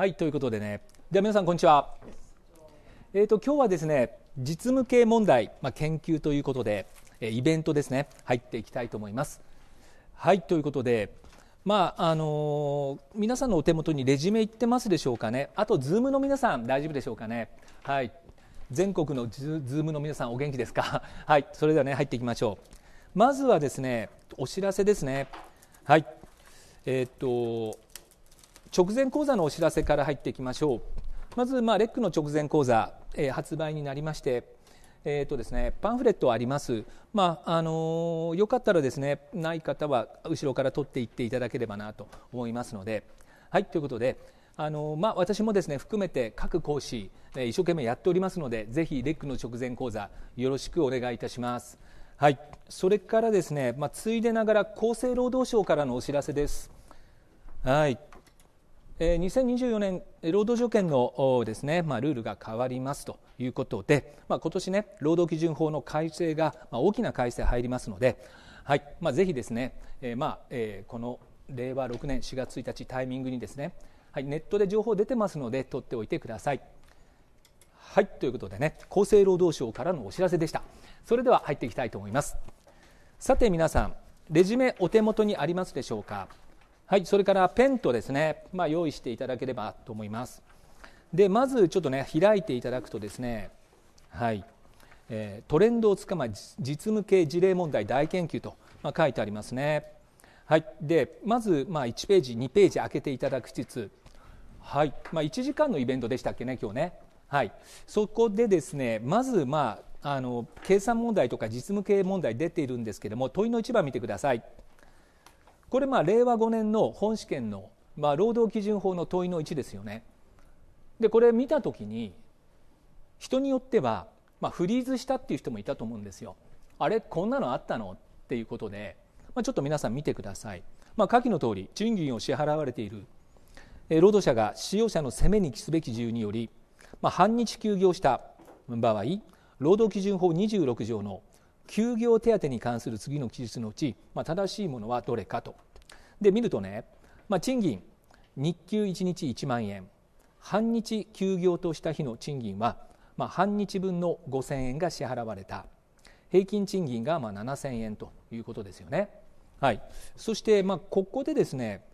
はい、ということでね、では皆さん、こんにちは。えーと、今日はですね、実務系問題、まあ、研究ということで、イベントですね、入っていきたいと思います。はい、ということで、まああのー、皆さんのお手元にレジュメいってますでしょうかね、あと、ズームの皆さん、大丈夫でしょうかね。はい、全国のズームの皆さん、お元気ですか。はい、それではね、入っていきましょう。まずはですね、お知らせですね。はい、えっ、と直前講座のお知らせから入っていきましょうまず、まあ、レックの直前講座、えー、発売になりまして、えーとですね、パンフレットあります、まああのー、よかったらですねない方は後ろから取っていっていただければなと思いますので。はいということで、あのー、まあ、私もですね含めて各講師、えー、一生懸命やっておりますのでぜひレックの直前講座よろしくお願いいたします。はい、それからですね、まあ、ついでながら厚生労働省からのお知らせです。はいえ2024年労働条件のですね、まあ、ルールが変わりますということで、まあ、今年ね労働基準法の改正が、まあ、大きな改正入りますので、はいまあ、ぜひですね、えーまあえー、この令和6年4月1日タイミングにですね、はい、ネットで情報出てますので取っておいてください。はいということでね厚生労働省からのお知らせでしたそれでは入っていきたいと思いますさて皆さんレジュメお手元にありますでしょうかはい、それからペンとですね、まあ、用意していただければと思います。で、まずちょっとね、開いていただくとですね、はい、えー、トレンドをつかまえ実務系事例問題大研究と、まあ、書いてありますね。はい、で、まず、まあ、1ページ、2ページ開けていただきつつ、はい、まあ、1時間のイベントでしたっけね、今日ね。はい、そこでですね、まず、まあ、あの計算問題とか実務系問題出ているんですけども問いの1番見てください。これまあ令和5年の本試験のまあ労働基準法の問いの1ですよね。でこれ見た時に人によってはまあフリーズしたっていう人もいたと思うんですよ。あれこんなのあったのっていうことで、まあ、ちょっと皆さん見てください。まあ、下記の通り賃金を支払われている労働者が使用者の責めに帰すべき自由により、まあ、半日休業した場合労働基準法26条の休業手当に関する次の記述のうち、まあ、正しいものはどれかと。で見るとね、まあ、賃金日給1日1万円半日休業とした日の賃金は、まあ、半日分の5000円が支払われた平均賃金がまあ7000円ということですよね。はい、そしてまあここでですね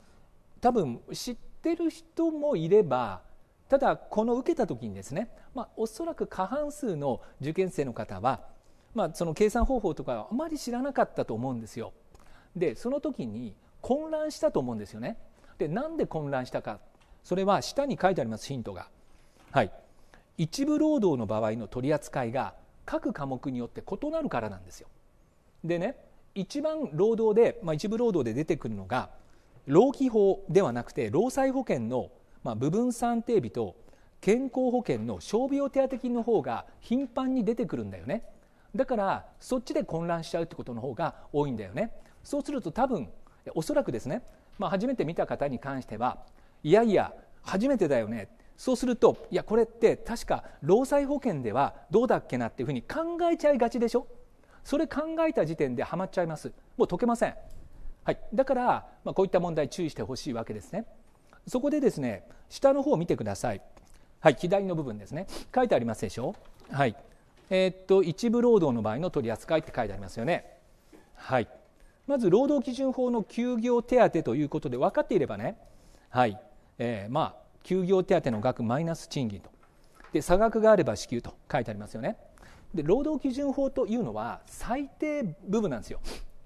多分知ってる人もいればただこの受けた時にですね、まあ、おそらく過半数の受験生の方はまあ、その計算方法とかはあまり知らなかったと思うんですよ。でその時に混乱したと思うんですよね。でなんで混乱したかそれは下に書いてありますヒントが。はい、一部労働の場合の取り扱いが各科目によって異なるからなんですよ。でね一番労働で、まあ、一部労働で出てくるのが労基法ではなくて労災保険の、まあ、部分算定日と健康保険の傷病手当金の方が頻繁に出てくるんだよね。だからそっちで混乱しちゃうってことの方が多いんだよねそうすると多分おそらくですね、まあ、初めて見た方に関してはいやいや初めてだよねそうするといやこれって確か労災保険ではどうだっけなっていうふうに考えちゃいがちでしょそれ考えた時点ではまっちゃいますもう解けません、はい、だから、まあ、こういった問題注意してほしいわけですねそこでですね下の方を見てくださいはい左の部分ですね書いてありますでしょはいえー、っと一部労働の場合の取り扱いって書いてありますよね。はい、まず労働基準法の休業手当ということで分かっていればね、はいえー、まあ、休業手当の額マイナス賃金とで差額があれば支給と書いてありますよねで労働基準法というのは最低部分なんですよ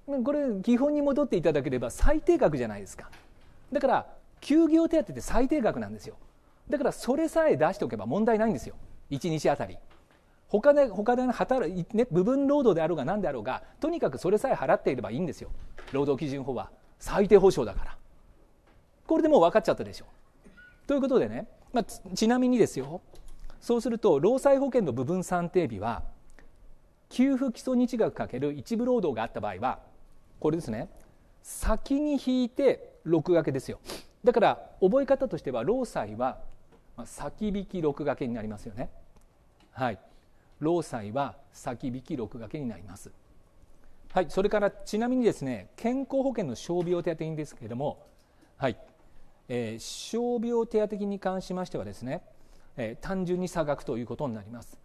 これ基本に戻っていただければ最低額じゃないですかだから休業手当って最低額なんですよだからそれさえ出しておけば問題ないんですよ1日あたり他で他で働い、ね、部分労働であろうが何であろうがとにかくそれさえ払っていればいいんですよ労働基準法は最低保障だからこれでもう分かっちゃったでしょということでね、まあ、ちなみにですよそうすると労災保険の部分算定日は給付基礎日額かける一部労働があった場合はこれですね先に引いて6掛けですよだから覚え方としては労災は先引き6掛けになりますよねはい労災は先引き録掛けになります。はい、それからちなみにですね健康保険の傷病手当金ですけれども、はいえー、傷病手当金に関しましてはですね、えー、単純に差額ということになります。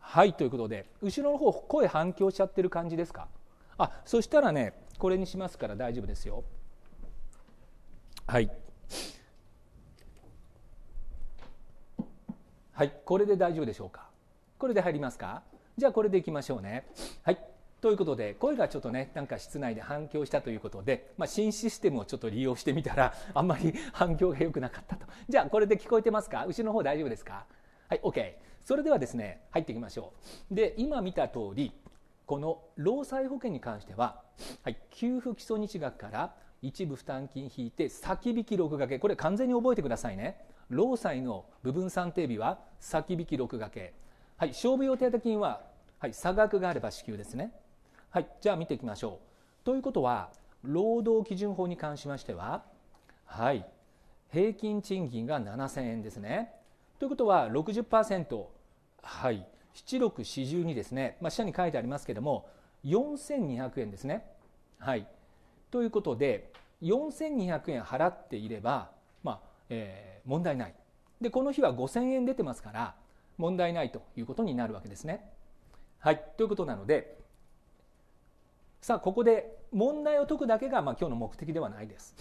はいということで後ろの方声反響しちゃってる感じですかあそしたらねこれにしますから大丈夫ですよ。はいはいこれで大丈夫でしょうかこれで入りますかじゃあこれでいきましょうねはいということで声がちょっとねなんか室内で反響したということで、まあ、新システムをちょっと利用してみたら あんまり反響が良くなかったとじゃあこれで聞こえてますか後ろの方大丈夫ですかはい OK それではですね入っていきましょうで今見た通りこの労災保険に関しては、はい、給付基礎日額から一部負担金引いて先引き6掛けこれ完全に覚えてくださいね労災の部分算定日は先引き6掛け、はい、傷病手当金は、はい、差額があれば支給ですね、はい、じゃあ見ていきましょうということは労働基準法に関しましては、はい、平均賃金が7000円ですねということは60%はい7642ですね、まあ、下に書いてありますけども4200円ですねはいということで4200円払っていれば、まあ、えー、問題ないでこの日は5,000円出てますから問題ないということになるわけですね。はいということなのでさあここで問題を解くだけが、まあ、今日の目的ではないです。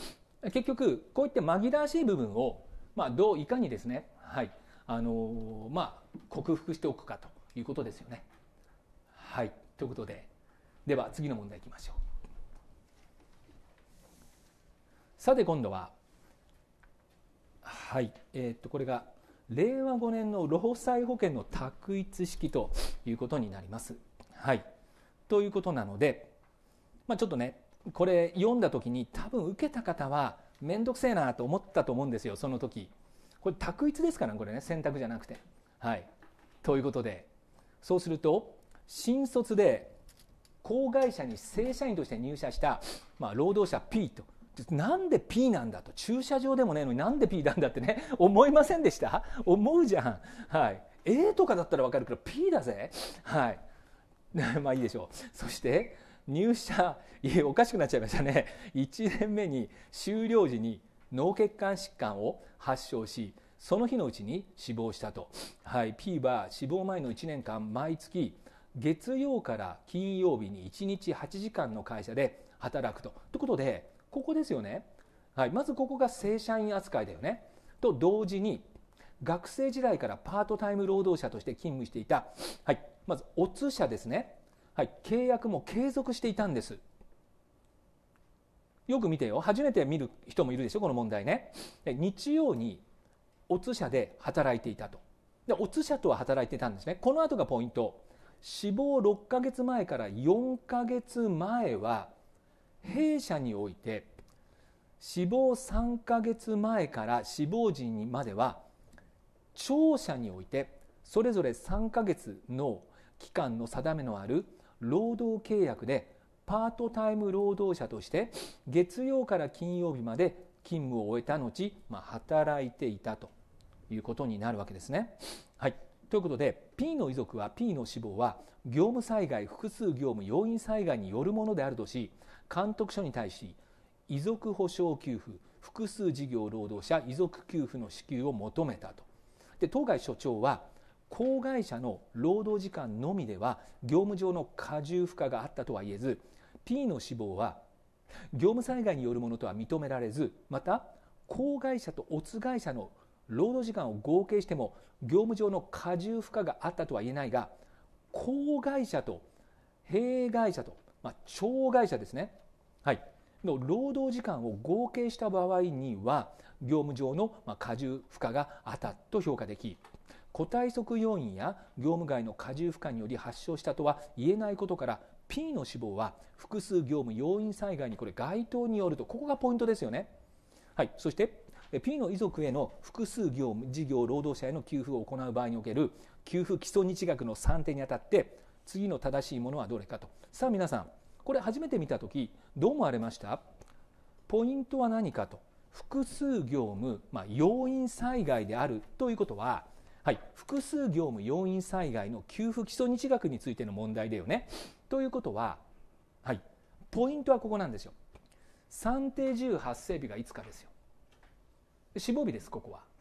結局こういった紛らわしい部分を、まあ、どういかにですね、はいあのー、まあ、克服しておくかということですよね。はいということででは次の問題いきましょう。さて今度ははい、えっ、とこれが令和5年の労災保険の択一式ということになります。はい、ということなので、まあ、ちょっとねこれ読んだ時に多分受けた方は面倒くせえなと思ったと思うんですよその時これ択一ですからこれね選択じゃなくて。はい、ということでそうすると新卒で子会社に正社員として入社した、まあ、労働者 P となんで P なんだと駐車場でもねえのになんで P なんだってね思いませんでした思うじゃん、はい、A とかだったら分かるけど P だぜはい まあいいでしょうそして入社いえおかしくなっちゃいましたね1年目に終了時に脳血管疾患を発症しその日のうちに死亡したと、はい、P は死亡前の1年間毎月月曜から金曜日に1日8時間の会社で働くと。ということでここですよね、はい、まずここが正社員扱いだよねと同時に学生時代からパートタイム労働者として勤務していた、はい、まずおツ社ですね、はい、契約も継続していたんですよく見てよ初めて見る人もいるでしょこの問題ね日曜におツ社で働いていたとでオ社とは働いてたんですねこの後がポイント死亡6ヶ月前から4ヶ月前は弊社において死亡3ヶ月前から死亡時にまでは庁舎においてそれぞれ3ヶ月の期間の定めのある労働契約でパートタイム労働者として月曜から金曜日まで勤務を終えた後、まあ、働いていたということになるわけですね。はいということで P の遺族は P の死亡は業務災害複数業務要因災害によるものであるとし監督署に対し遺族保障給付複数事業労働者遺族給付の支給を求めたとで当該所長は公会者の労働時間のみでは業務上の過重負荷があったとは言えず P の死亡は業務災害によるものとは認められずまた公会者と乙会社の労働時間を合計しても業務上の過重負荷があったとは言えないが公害者と弊害者と、まあ、障害者ですね、はい、の労働時間を合計した場合には業務上の過重負荷があったと評価でき個体測要因や業務外の過重負荷により発症したとは言えないことから P の死亡は複数業務要因災害にこれ該当によるとここがポイントですよね。はい、そして P の遺族への複数業事業労働者への給付を行う場合における給付基礎日額の算定にあたって次の正しいものはどれかとさあ皆さんこれ初めて見た時どう思われましたポイントは何かと複数業務、まあ、要因災害であるということは、はい、複数業務要因災害の給付基礎日額についての問題だよね。ということは、はい、ポイントはここなんですよ。算定自由発生日がいつかですよ。死亡日ですここは